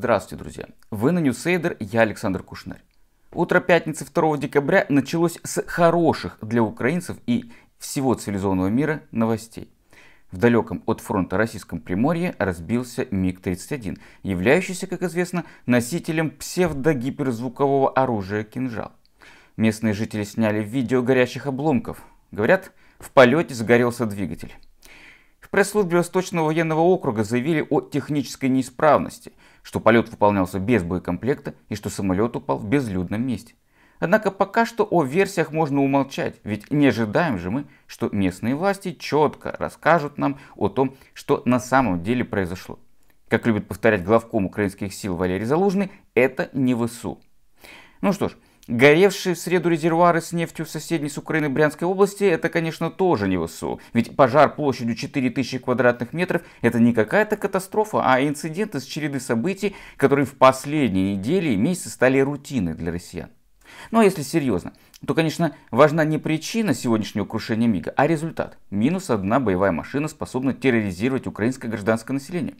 Здравствуйте, друзья! Вы на Ньюсейдер, я Александр Кушнер. Утро пятницы 2 декабря началось с хороших для украинцев и всего цивилизованного мира новостей. В далеком от фронта российском Приморье разбился МиГ-31, являющийся, как известно, носителем псевдогиперзвукового оружия «Кинжал». Местные жители сняли видео горящих обломков. Говорят, в полете сгорелся двигатель. В пресс-службе Восточного военного округа заявили о технической неисправности – что полет выполнялся без боекомплекта и что самолет упал в безлюдном месте. Однако пока что о версиях можно умолчать, ведь не ожидаем же мы, что местные власти четко расскажут нам о том, что на самом деле произошло. Как любит повторять главком украинских сил Валерий Залужный, это не ВСУ. Ну что ж, Горевшие в среду резервуары с нефтью в соседней с Украиной Брянской области – это, конечно, тоже не ВСУ. Ведь пожар площадью 4000 квадратных метров – это не какая-то катастрофа, а инцидент из череды событий, которые в последние недели и месяцы стали рутиной для россиян. Но ну, а если серьезно, то, конечно, важна не причина сегодняшнего крушения МИГа, а результат. Минус одна боевая машина способна терроризировать украинское гражданское население.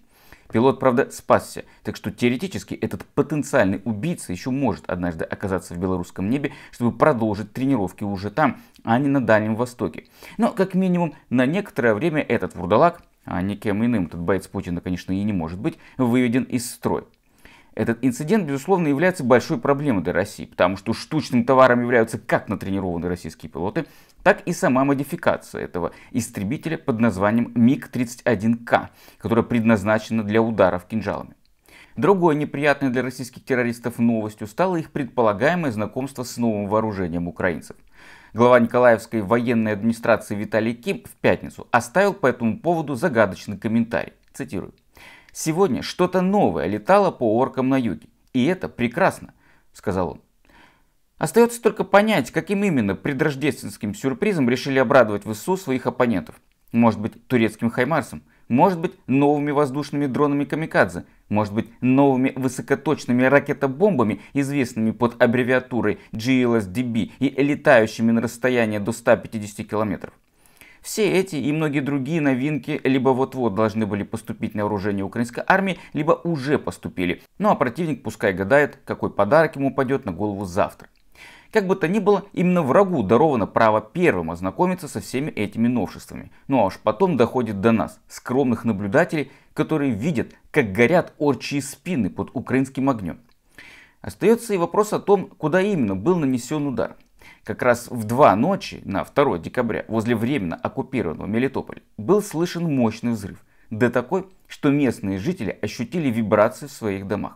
Пилот, правда, спасся, так что теоретически этот потенциальный убийца еще может однажды оказаться в белорусском небе, чтобы продолжить тренировки уже там, а не на Дальнем Востоке. Но, как минимум, на некоторое время этот вурдалак, а никем иным этот боец Путина, конечно, и не может быть, выведен из строя. Этот инцидент, безусловно, является большой проблемой для России, потому что штучным товаром являются как натренированные российские пилоты, так и сама модификация этого истребителя под названием МиГ-31К, которая предназначена для ударов кинжалами. Другой неприятной для российских террористов новостью стало их предполагаемое знакомство с новым вооружением украинцев. Глава Николаевской военной администрации Виталий Ким в пятницу оставил по этому поводу загадочный комментарий. Цитирую. «Сегодня что-то новое летало по оркам на юге, и это прекрасно», — сказал он. Остается только понять, каким именно предрождественским сюрпризом решили обрадовать в ИСУ своих оппонентов. Может быть, турецким хаймарсом, может быть, новыми воздушными дронами «Камикадзе», может быть, новыми высокоточными ракетобомбами, известными под аббревиатурой GLSDB и летающими на расстояние до 150 километров. Все эти и многие другие новинки либо вот-вот должны были поступить на вооружение украинской армии, либо уже поступили. Ну а противник пускай гадает, какой подарок ему упадет на голову завтра. Как бы то ни было, именно врагу даровано право первым ознакомиться со всеми этими новшествами. Ну а уж потом доходит до нас, скромных наблюдателей, которые видят, как горят орчие спины под украинским огнем. Остается и вопрос о том, куда именно был нанесен удар. Как раз в два ночи на 2 декабря возле временно оккупированного Мелитополя был слышен мощный взрыв. Да такой, что местные жители ощутили вибрации в своих домах.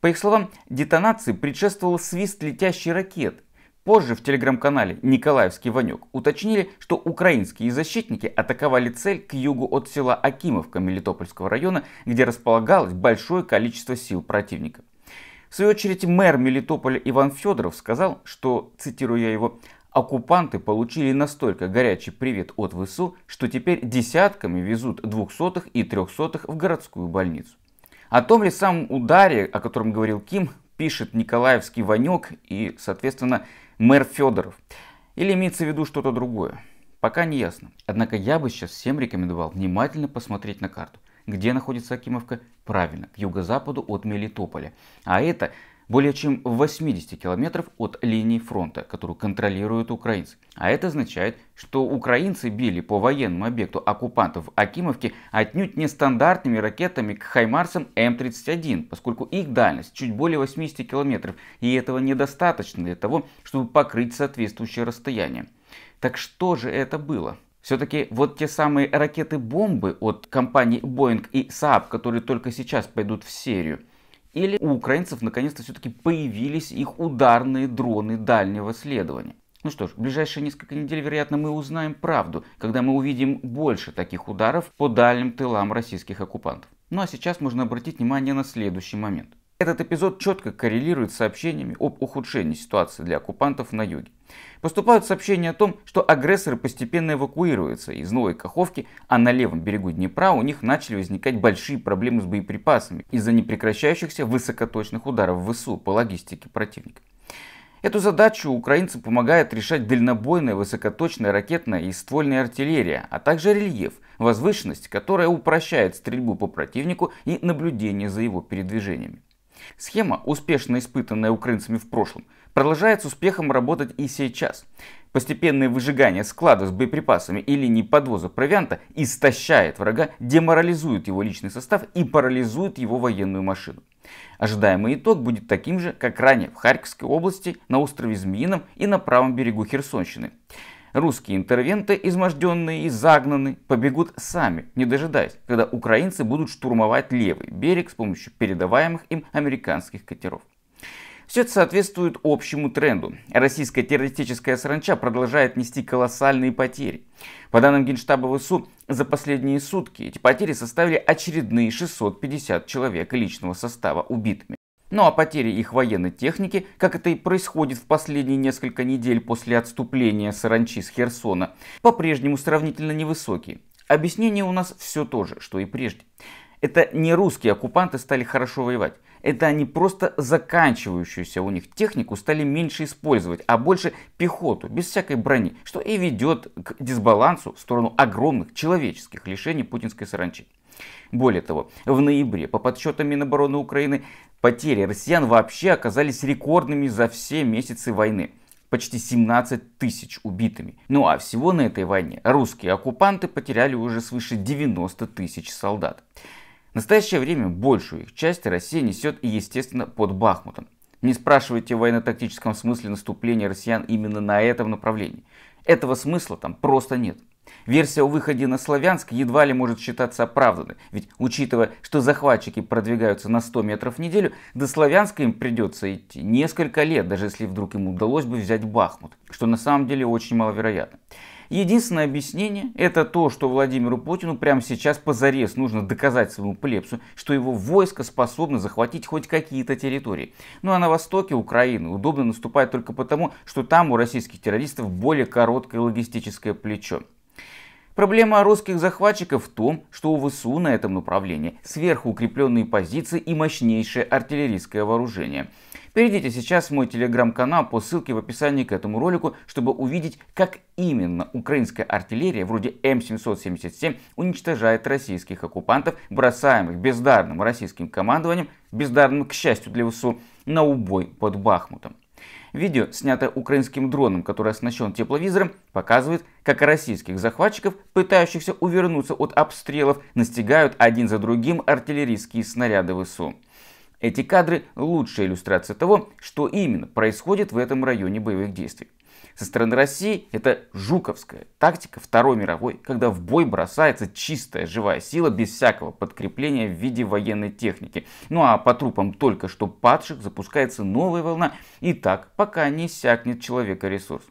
По их словам, детонации предшествовал свист летящей ракеты. Позже в телеграм-канале «Николаевский Ванек» уточнили, что украинские защитники атаковали цель к югу от села Акимовка Мелитопольского района, где располагалось большое количество сил противника. В свою очередь мэр Мелитополя Иван Федоров сказал, что, цитирую я его, оккупанты получили настолько горячий привет от ВСУ, что теперь десятками везут двухсотых и трехсотых в городскую больницу. О том ли самом ударе, о котором говорил Ким, пишет Николаевский Ванек и, соответственно, мэр Федоров. Или имеется в виду что-то другое? Пока не ясно. Однако я бы сейчас всем рекомендовал внимательно посмотреть на карту. Где находится Акимовка? Правильно, к юго-западу от Мелитополя. А это более чем в 80 километров от линии фронта, которую контролируют украинцы. А это означает, что украинцы били по военному объекту оккупантов в Акимовке отнюдь не стандартными ракетами к Хаймарсам М-31, поскольку их дальность чуть более 80 километров, и этого недостаточно для того, чтобы покрыть соответствующее расстояние. Так что же это было? Все-таки вот те самые ракеты-бомбы от компаний Boeing и Saab, которые только сейчас пойдут в серию, или у украинцев наконец-то все-таки появились их ударные дроны дальнего следования. Ну что ж, в ближайшие несколько недель, вероятно, мы узнаем правду, когда мы увидим больше таких ударов по дальним тылам российских оккупантов. Ну а сейчас можно обратить внимание на следующий момент. Этот эпизод четко коррелирует с сообщениями об ухудшении ситуации для оккупантов на юге. Поступают сообщения о том, что агрессоры постепенно эвакуируются из Новой Каховки, а на левом берегу Днепра у них начали возникать большие проблемы с боеприпасами из-за непрекращающихся высокоточных ударов в ВСУ по логистике противника. Эту задачу украинцам помогает решать дальнобойная высокоточная ракетная и ствольная артиллерия, а также рельеф, возвышенность, которая упрощает стрельбу по противнику и наблюдение за его передвижениями. Схема, успешно испытанная украинцами в прошлом, продолжает с успехом работать и сейчас. Постепенное выжигание склада с боеприпасами и линии подвоза провианта истощает врага, деморализует его личный состав и парализует его военную машину. Ожидаемый итог будет таким же, как ранее в Харьковской области, на острове Змеином и на правом берегу Херсонщины. Русские интервенты, изможденные и загнаны, побегут сами, не дожидаясь, когда украинцы будут штурмовать левый берег с помощью передаваемых им американских катеров. Все это соответствует общему тренду. Российская террористическая сранча продолжает нести колоссальные потери. По данным Генштаба ВСУ, за последние сутки эти потери составили очередные 650 человек личного состава убитыми. Ну а потери их военной техники, как это и происходит в последние несколько недель после отступления саранчи с Херсона, по-прежнему сравнительно невысокие. Объяснение у нас все то же, что и прежде. Это не русские оккупанты стали хорошо воевать. Это они просто заканчивающуюся у них технику стали меньше использовать, а больше пехоту, без всякой брони, что и ведет к дисбалансу в сторону огромных человеческих лишений путинской саранчи. Более того, в ноябре, по подсчетам Минобороны Украины, потери россиян вообще оказались рекордными за все месяцы войны почти 17 тысяч убитыми. Ну а всего на этой войне русские оккупанты потеряли уже свыше 90 тысяч солдат. В настоящее время большую их часть Россия несет, естественно, под Бахмутом. Не спрашивайте в военно-тактическом смысле наступления россиян именно на этом направлении. Этого смысла там просто нет. Версия о выходе на Славянск едва ли может считаться оправданной, ведь учитывая, что захватчики продвигаются на 100 метров в неделю, до Славянска им придется идти несколько лет, даже если вдруг им удалось бы взять Бахмут, что на самом деле очень маловероятно. Единственное объяснение – это то, что Владимиру Путину прямо сейчас позарез нужно доказать своему плебсу, что его войско способно захватить хоть какие-то территории. Ну а на востоке Украины удобно наступать только потому, что там у российских террористов более короткое логистическое плечо. Проблема русских захватчиков в том, что у ВСУ на этом направлении сверхукрепленные позиции и мощнейшее артиллерийское вооружение. Перейдите сейчас в мой телеграм-канал по ссылке в описании к этому ролику, чтобы увидеть, как именно украинская артиллерия вроде М777 уничтожает российских оккупантов, бросаемых бездарным российским командованием, бездарным, к счастью для ВСУ, на убой под Бахмутом. Видео, снятое украинским дроном, который оснащен тепловизором, показывает, как российских захватчиков, пытающихся увернуться от обстрелов, настигают один за другим артиллерийские снаряды ВСУ. Эти кадры – лучшая иллюстрация того, что именно происходит в этом районе боевых действий. Со стороны России это жуковская тактика Второй мировой, когда в бой бросается чистая живая сила без всякого подкрепления в виде военной техники. Ну а по трупам только что падших запускается новая волна и так, пока не иссякнет человека ресурс.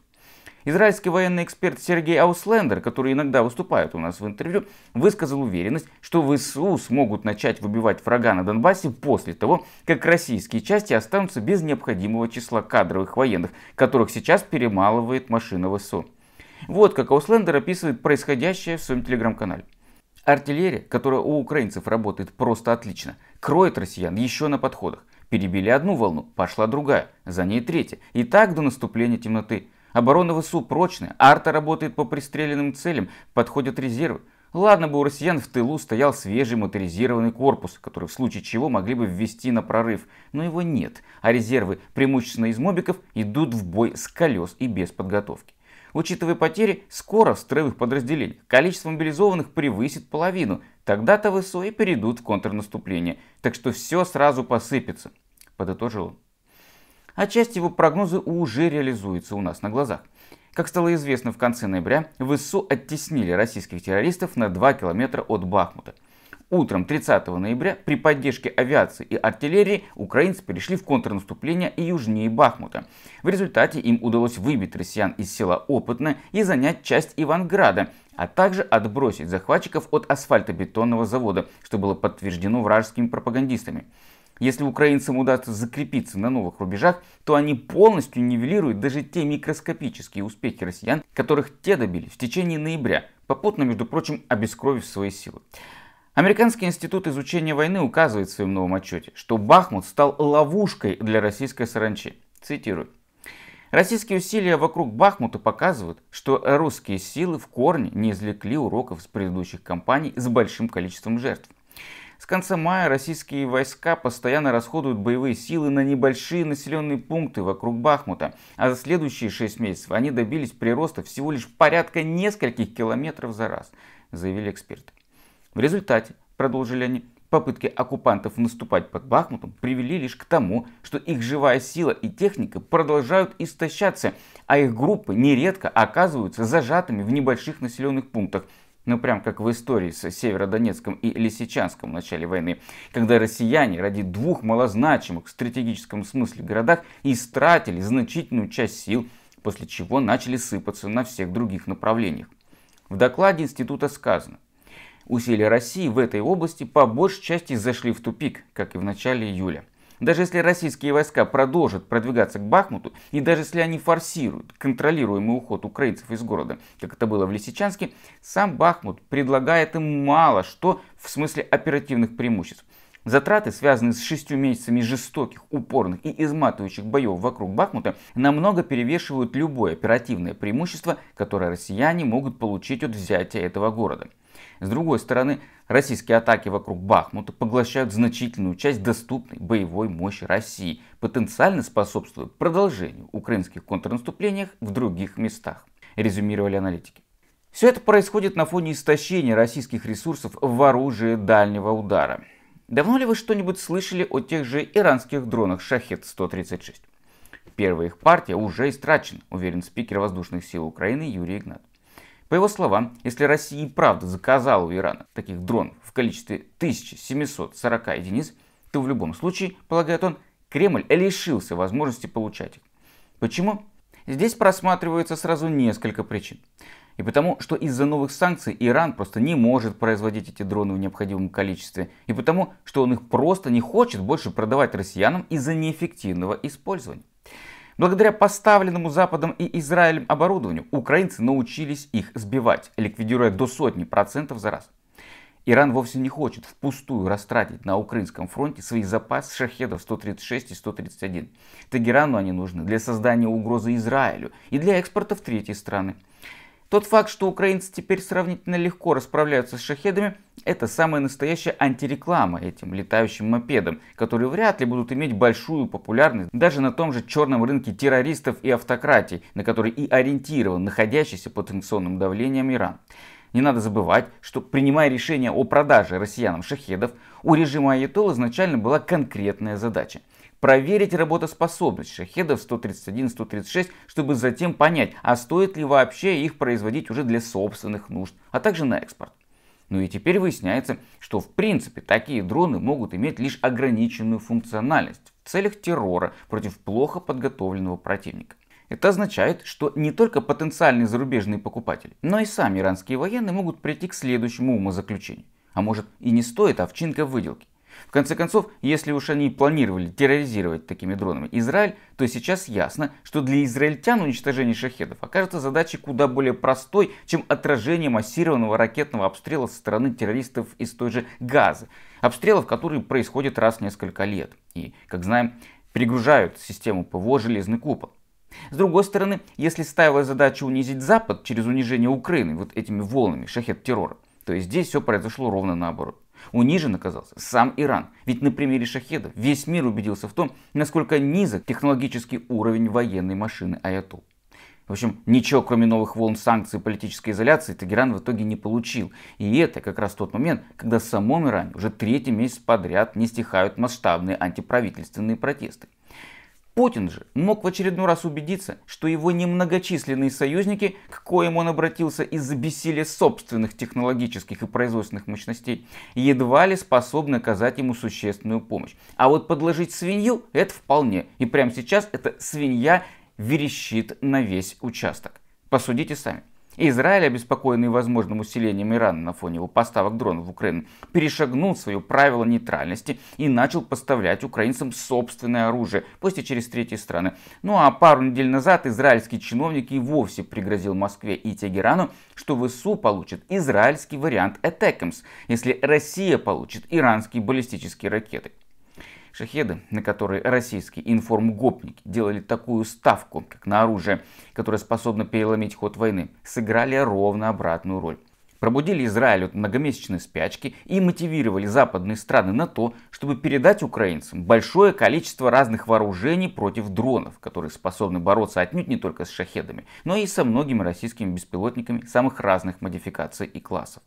Израильский военный эксперт Сергей Ауслендер, который иногда выступает у нас в интервью, высказал уверенность, что ВСУ смогут начать выбивать врага на Донбассе после того, как российские части останутся без необходимого числа кадровых военных, которых сейчас перемалывает машина ВСУ. Вот как Ауслендер описывает происходящее в своем телеграм-канале. Артиллерия, которая у украинцев работает просто отлично, кроет россиян еще на подходах. Перебили одну волну, пошла другая, за ней третья. И так до наступления темноты. Оборонного СУ прочная, арта работает по пристреленным целям, подходят резервы. Ладно бы у россиян в тылу стоял свежий моторизированный корпус, который в случае чего могли бы ввести на прорыв, но его нет, а резервы, преимущественно из мобиков, идут в бой с колес и без подготовки. Учитывая потери, скоро в строевых подразделениях количество мобилизованных превысит половину, тогда-то ВСУ и перейдут в контрнаступление, так что все сразу посыпется, подытожил он а часть его прогнозы уже реализуется у нас на глазах. Как стало известно в конце ноября, ВСУ оттеснили российских террористов на 2 километра от Бахмута. Утром 30 ноября при поддержке авиации и артиллерии украинцы перешли в контрнаступление и южнее Бахмута. В результате им удалось выбить россиян из села Опытное и занять часть Иванграда, а также отбросить захватчиков от асфальтобетонного завода, что было подтверждено вражескими пропагандистами. Если украинцам удастся закрепиться на новых рубежах, то они полностью нивелируют даже те микроскопические успехи россиян, которых те добились в течение ноября, попутно, между прочим, обескровив свои силы. Американский институт изучения войны указывает в своем новом отчете, что Бахмут стал ловушкой для российской саранчи. Цитирую. Российские усилия вокруг Бахмута показывают, что русские силы в корне не извлекли уроков с предыдущих кампаний с большим количеством жертв. С конца мая российские войска постоянно расходуют боевые силы на небольшие населенные пункты вокруг Бахмута, а за следующие 6 месяцев они добились прироста всего лишь порядка нескольких километров за раз, заявили эксперты. В результате, продолжили они, попытки оккупантов наступать под Бахмутом привели лишь к тому, что их живая сила и техника продолжают истощаться, а их группы нередко оказываются зажатыми в небольших населенных пунктах – ну прям как в истории с Северодонецком и Лисичанском в начале войны, когда россияне ради двух малозначимых в стратегическом смысле городах истратили значительную часть сил, после чего начали сыпаться на всех других направлениях. В докладе института сказано, усилия России в этой области по большей части зашли в тупик, как и в начале июля – даже если российские войска продолжат продвигаться к Бахмуту, и даже если они форсируют контролируемый уход украинцев из города, как это было в Лисичанске, сам Бахмут предлагает им мало что в смысле оперативных преимуществ. Затраты, связанные с шестью месяцами жестоких, упорных и изматывающих боев вокруг Бахмута, намного перевешивают любое оперативное преимущество, которое россияне могут получить от взятия этого города. С другой стороны, российские атаки вокруг Бахмута поглощают значительную часть доступной боевой мощи России, потенциально способствуя продолжению украинских контрнаступлений в других местах, резюмировали аналитики. Все это происходит на фоне истощения российских ресурсов в оружии дальнего удара. Давно ли вы что-нибудь слышали о тех же иранских дронах «Шахет-136»? Первая их партия уже истрачена, уверен спикер воздушных сил Украины Юрий Игнат. По его словам, если Россия и правда заказала у Ирана таких дронов в количестве 1740 единиц, то в любом случае, полагает он, Кремль лишился возможности получать их. Почему? Здесь просматривается сразу несколько причин. И потому, что из-за новых санкций Иран просто не может производить эти дроны в необходимом количестве. И потому, что он их просто не хочет больше продавать россиянам из-за неэффективного использования. Благодаря поставленному Западом и Израилем оборудованию украинцы научились их сбивать, ликвидируя до сотни процентов за раз. Иран вовсе не хочет впустую растратить на украинском фронте свои запасы шахедов 136 и 131. Тегерану они нужны для создания угрозы Израилю и для экспорта в третьи страны. Тот факт, что украинцы теперь сравнительно легко расправляются с шахедами, это самая настоящая антиреклама этим летающим мопедам, которые вряд ли будут иметь большую популярность даже на том же черном рынке террористов и автократий, на который и ориентирован находящийся под санкционным давлением Иран. Не надо забывать, что принимая решение о продаже россиянам шахедов, у режима Аятол изначально была конкретная задача проверить работоспособность шахедов 131-136, чтобы затем понять, а стоит ли вообще их производить уже для собственных нужд, а также на экспорт. Ну и теперь выясняется, что в принципе такие дроны могут иметь лишь ограниченную функциональность в целях террора против плохо подготовленного противника. Это означает, что не только потенциальные зарубежные покупатели, но и сами иранские военные могут прийти к следующему умозаключению. А может и не стоит овчинка выделки. В конце концов, если уж они планировали терроризировать такими дронами Израиль, то сейчас ясно, что для израильтян уничтожение шахедов окажется задачей куда более простой, чем отражение массированного ракетного обстрела со стороны террористов из той же Газы. Обстрелов, которые происходят раз в несколько лет и, как знаем, перегружают систему ПВО «Железный купол». С другой стороны, если ставила задача унизить Запад через унижение Украины вот этими волнами шахет террора, то здесь все произошло ровно наоборот. Унижен оказался сам Иран. Ведь на примере Шахеда весь мир убедился в том, насколько низок технологический уровень военной машины Аятул. В общем, ничего кроме новых волн санкций и политической изоляции Тагеран в итоге не получил. И это как раз тот момент, когда в самом Иране уже третий месяц подряд не стихают масштабные антиправительственные протесты. Путин же мог в очередной раз убедиться, что его немногочисленные союзники, к коим он обратился из-за бессилия собственных технологических и производственных мощностей, едва ли способны оказать ему существенную помощь. А вот подложить свинью – это вполне. И прямо сейчас эта свинья верещит на весь участок. Посудите сами. Израиль, обеспокоенный возможным усилением Ирана на фоне его поставок дронов в Украину, перешагнул свое правило нейтральности и начал поставлять украинцам собственное оружие, пусть и через третьи страны. Ну а пару недель назад израильский чиновник и вовсе пригрозил Москве и Тегерану, что ВСУ получит израильский вариант Этекемс, если Россия получит иранские баллистические ракеты. Шахеды, на которые российские информгопники делали такую ставку, как на оружие, которое способно переломить ход войны, сыграли ровно обратную роль. Пробудили Израиль от многомесячной спячки и мотивировали западные страны на то, чтобы передать украинцам большое количество разных вооружений против дронов, которые способны бороться отнюдь не только с шахедами, но и со многими российскими беспилотниками самых разных модификаций и классов.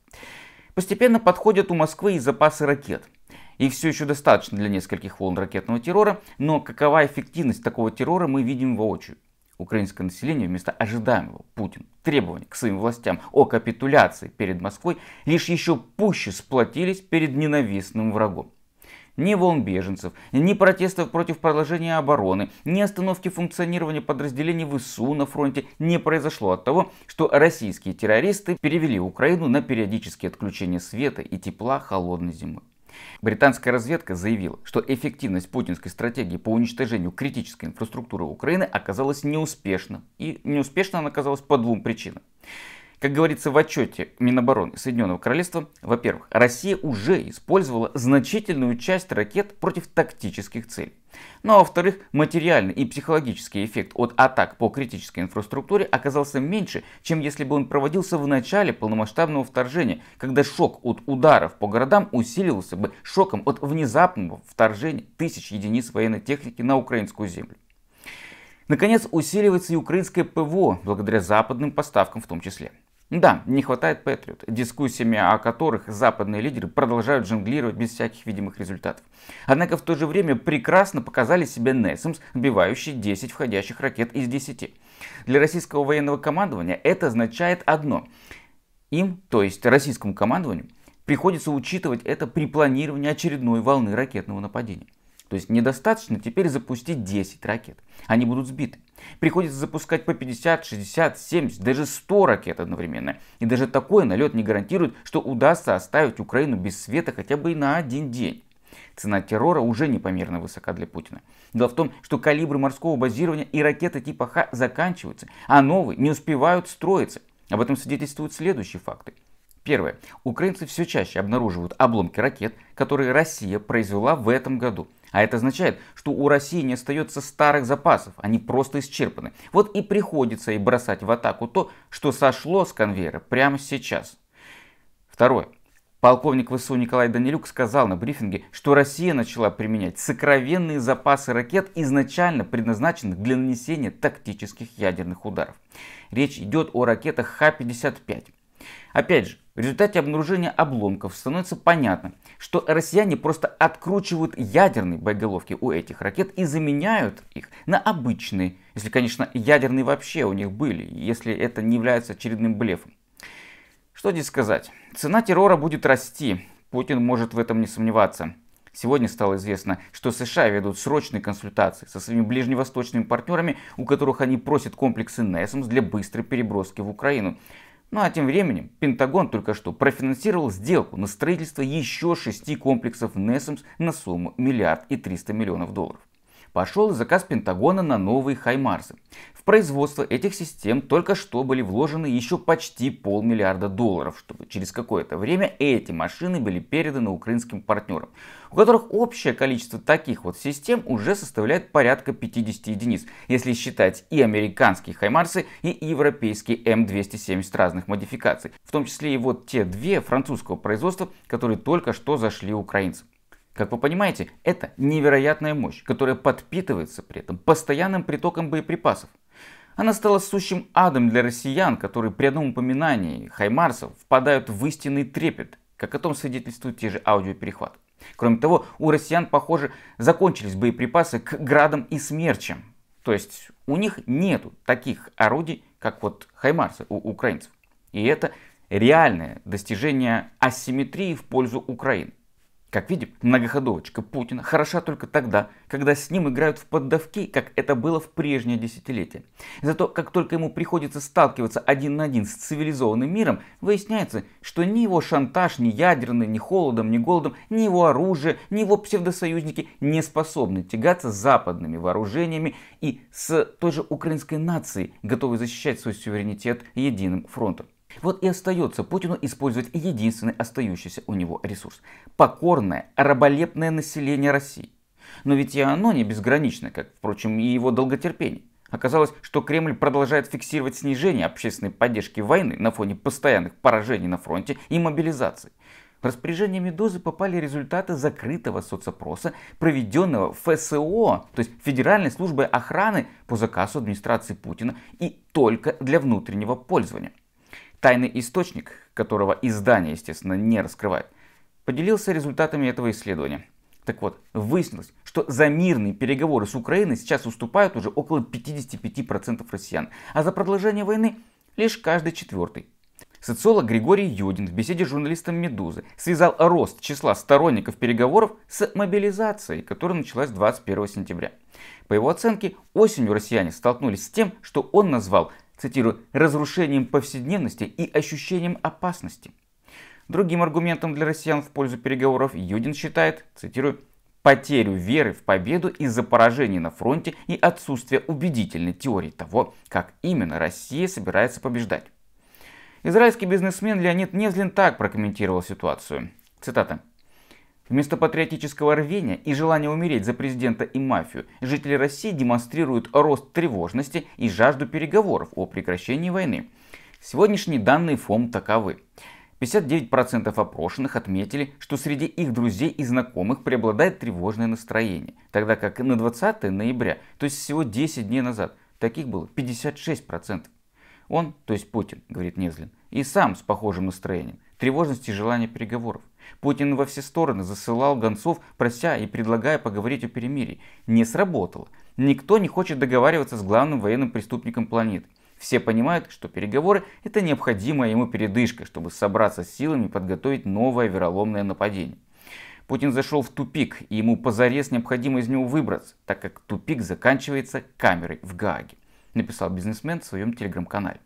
Постепенно подходят у Москвы и запасы ракет – и все еще достаточно для нескольких волн ракетного террора, но какова эффективность такого террора мы видим воочию. Украинское население вместо ожидаемого Путин требований к своим властям о капитуляции перед Москвой лишь еще пуще сплотились перед ненавистным врагом. Ни волн беженцев, ни протестов против продолжения обороны, ни остановки функционирования подразделений ВСУ на фронте не произошло от того, что российские террористы перевели Украину на периодические отключения света и тепла холодной зимы. Британская разведка заявила, что эффективность путинской стратегии по уничтожению критической инфраструктуры Украины оказалась неуспешна. И неуспешно она оказалась по двум причинам. Как говорится в отчете Минобороны Соединенного Королевства, во-первых, Россия уже использовала значительную часть ракет против тактических целей. Ну а во-вторых, материальный и психологический эффект от атак по критической инфраструктуре оказался меньше, чем если бы он проводился в начале полномасштабного вторжения, когда шок от ударов по городам усиливался бы шоком от внезапного вторжения тысяч единиц военной техники на украинскую землю. Наконец, усиливается и украинское ПВО, благодаря западным поставкам в том числе. Да, не хватает Patriot, дискуссиями о которых западные лидеры продолжают жонглировать без всяких видимых результатов. Однако в то же время прекрасно показали себя Nessims, сбивающий 10 входящих ракет из 10. Для российского военного командования это означает одно. Им, то есть российскому командованию, приходится учитывать это при планировании очередной волны ракетного нападения. То есть недостаточно теперь запустить 10 ракет. Они будут сбиты. Приходится запускать по 50, 60, 70, даже 100 ракет одновременно. И даже такой налет не гарантирует, что удастся оставить Украину без света хотя бы и на один день. Цена террора уже непомерно высока для Путина. Дело в том, что калибры морского базирования и ракеты типа Х заканчиваются, а новые не успевают строиться. Об этом свидетельствуют следующие факты. Первое. Украинцы все чаще обнаруживают обломки ракет, которые Россия произвела в этом году – а это означает, что у России не остается старых запасов, они просто исчерпаны. Вот и приходится и бросать в атаку то, что сошло с конвейера прямо сейчас. Второе. Полковник ВСУ Николай Данилюк сказал на брифинге, что Россия начала применять сокровенные запасы ракет, изначально предназначенных для нанесения тактических ядерных ударов. Речь идет о ракетах Х-55. Опять же, в результате обнаружения обломков становится понятно, что россияне просто откручивают ядерные боеголовки у этих ракет и заменяют их на обычные, если, конечно, ядерные вообще у них были, если это не является очередным блефом. Что здесь сказать? Цена террора будет расти, Путин может в этом не сомневаться. Сегодня стало известно, что США ведут срочные консультации со своими ближневосточными партнерами, у которых они просят комплексы НЭСМС для быстрой переброски в Украину. Ну а тем временем Пентагон только что профинансировал сделку на строительство еще шести комплексов NESMS на сумму миллиард и триста миллионов долларов пошел заказ Пентагона на новые Хаймарсы. В производство этих систем только что были вложены еще почти полмиллиарда долларов, чтобы через какое-то время эти машины были переданы украинским партнерам, у которых общее количество таких вот систем уже составляет порядка 50 единиц, если считать и американские Хаймарсы, и европейские М270 эм разных модификаций, в том числе и вот те две французского производства, которые только что зашли украинцам. Как вы понимаете, это невероятная мощь, которая подпитывается при этом постоянным притоком боеприпасов. Она стала сущим адом для россиян, которые при одном упоминании хаймарсов впадают в истинный трепет, как о том свидетельствуют те же аудиоперехваты. Кроме того, у россиян, похоже, закончились боеприпасы к градам и смерчам. То есть у них нету таких орудий, как вот хаймарсы у украинцев. И это реальное достижение асимметрии в пользу Украины. Как видим, многоходовочка Путина хороша только тогда, когда с ним играют в поддавки, как это было в прежнее десятилетие. Зато как только ему приходится сталкиваться один на один с цивилизованным миром, выясняется, что ни его шантаж, ни ядерный, ни холодом, ни голодом, ни его оружие, ни его псевдосоюзники не способны тягаться с западными вооружениями и с той же украинской нацией, готовой защищать свой суверенитет единым фронтом. Вот и остается Путину использовать единственный остающийся у него ресурс – покорное, раболепное население России. Но ведь и оно не безгранично, как, впрочем, и его долготерпение. Оказалось, что Кремль продолжает фиксировать снижение общественной поддержки войны на фоне постоянных поражений на фронте и мобилизации. В распоряжение «Медузы» попали результаты закрытого соцопроса, проведенного ФСО, то есть Федеральной службой охраны по заказу администрации Путина и только для внутреннего пользования. Тайный источник, которого издание, естественно, не раскрывает, поделился результатами этого исследования. Так вот, выяснилось, что за мирные переговоры с Украиной сейчас уступают уже около 55% россиян, а за продолжение войны лишь каждый четвертый. Социолог Григорий Юдин в беседе с журналистом «Медузы» связал рост числа сторонников переговоров с мобилизацией, которая началась 21 сентября. По его оценке, осенью россияне столкнулись с тем, что он назвал цитирую, разрушением повседневности и ощущением опасности. Другим аргументом для россиян в пользу переговоров Юдин считает, цитирую, потерю веры в победу из-за поражений на фронте и отсутствия убедительной теории того, как именно Россия собирается побеждать. Израильский бизнесмен Леонид Незлин так прокомментировал ситуацию. Цитата. Вместо патриотического рвения и желания умереть за президента и мафию, жители России демонстрируют рост тревожности и жажду переговоров о прекращении войны. Сегодняшние данные ФОМ таковы. 59% опрошенных отметили, что среди их друзей и знакомых преобладает тревожное настроение, тогда как на 20 ноября, то есть всего 10 дней назад, таких было 56%. Он, то есть Путин, говорит Невзлин, и сам с похожим настроением, тревожность и желание переговоров. Путин во все стороны засылал гонцов, прося и предлагая поговорить о перемирии. Не сработало. Никто не хочет договариваться с главным военным преступником планеты. Все понимают, что переговоры – это необходимая ему передышка, чтобы собраться с силами и подготовить новое вероломное нападение. Путин зашел в тупик, и ему позарез необходимо из него выбраться, так как тупик заканчивается камерой в Гааге, написал бизнесмен в своем телеграм-канале.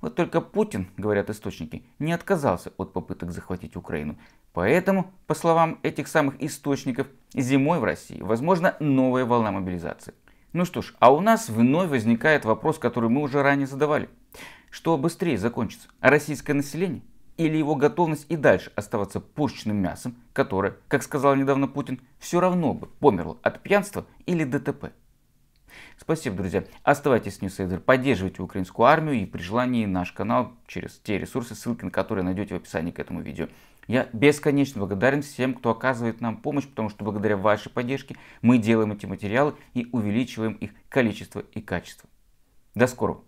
Вот только Путин, говорят источники, не отказался от попыток захватить Украину. Поэтому, по словам этих самых источников, зимой в России возможна новая волна мобилизации. Ну что ж, а у нас вновь возникает вопрос, который мы уже ранее задавали. Что быстрее закончится? Российское население? Или его готовность и дальше оставаться пушечным мясом, которое, как сказал недавно Путин, все равно бы померло от пьянства или ДТП? Спасибо, друзья. Оставайтесь с Ньюсейдер, поддерживайте украинскую армию и при желании наш канал через те ресурсы, ссылки на которые найдете в описании к этому видео. Я бесконечно благодарен всем, кто оказывает нам помощь, потому что благодаря вашей поддержке мы делаем эти материалы и увеличиваем их количество и качество. До скорого!